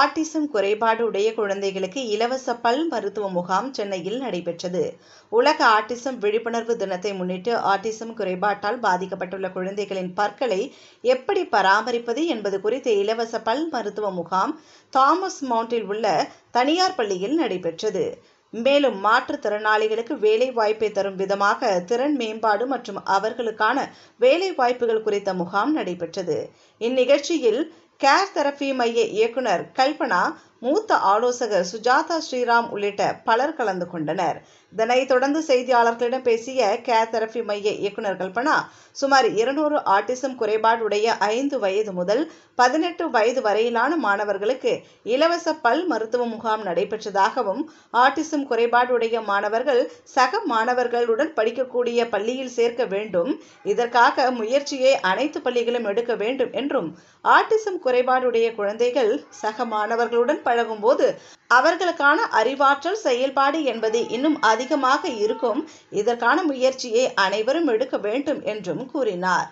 autism குறைபாடு உடைய குழந்தைகளுக்கு இலவச பல் மருத்துவ முகாம் சென்னையில் நடைபெற்றது உலக ஆட்டிசம் விழிப்புணர்வு தினத்தை முன்னிட்டு ஆட்டிசம் குறைபாட்டால் பாதிக்கப்பட்டுள்ள குழந்தைகளின் பற்களை எப்படி பராமரிப்பது என்பது குறித்த இலவச பல் மருத்துவ முகாம் தாமஸ் மவுண்டில் உள்ள தனியார் பள்ளியில் நடைபெற்றது மேலும் மாற்றுத்திறனாளிகளுக்கு வேலை வாய்ப்பை தரும் விதமாக திறன் மேம்பாடு மற்றும் அவர்களுக்கான வேலை வாய்ப்புகள் குறித்த முகாம் நடைபெற்றது இந்நிகழ்ச்சியில் கேர் தெரபி மைய இயக்குனர் கல்பனா மூத்த ஆலோசகர் சுஜாதா ஸ்ரீராம் உள்ளிட்ட பலர் கலந்து கொண்டனர் இதனை தொடர்ந்து செய்தியாளர்களிடம் பேசிய கேர் தெரபி மைய இயக்குனர் கல்பனா சுமார் இருநூறு ஆர்டிசம் குறைபாடுடைய ஐந்து வயது முதல் பதினெட்டு வயது வரையிலான மாணவர்களுக்கு இலவச பல் மருத்துவ முகாம் நடைபெற்றதாகவும் ஆர்டிசம் குறைபாடுடைய மாணவர்கள் சக மாணவர்களுடன் படிக்கக்கூடிய பள்ளியில் சேர்க்க வேண்டும் இதற்காக முயற்சியை அனைத்து பள்ளிகளும் எடுக்க வேண்டும் என்றும் ஆட்டிசம் குறைபாடுடைய குழந்தைகள் சக மாணவர்களுடன் பழகும்போது அவர்களுக்கான அறிவாற்றல் செயல்பாடு என்பது இன்னும் அதிகமாக இருக்கும் இதற்கான முயற்சியை அனைவரும் எடுக்க வேண்டும் என்றும் கூறினார்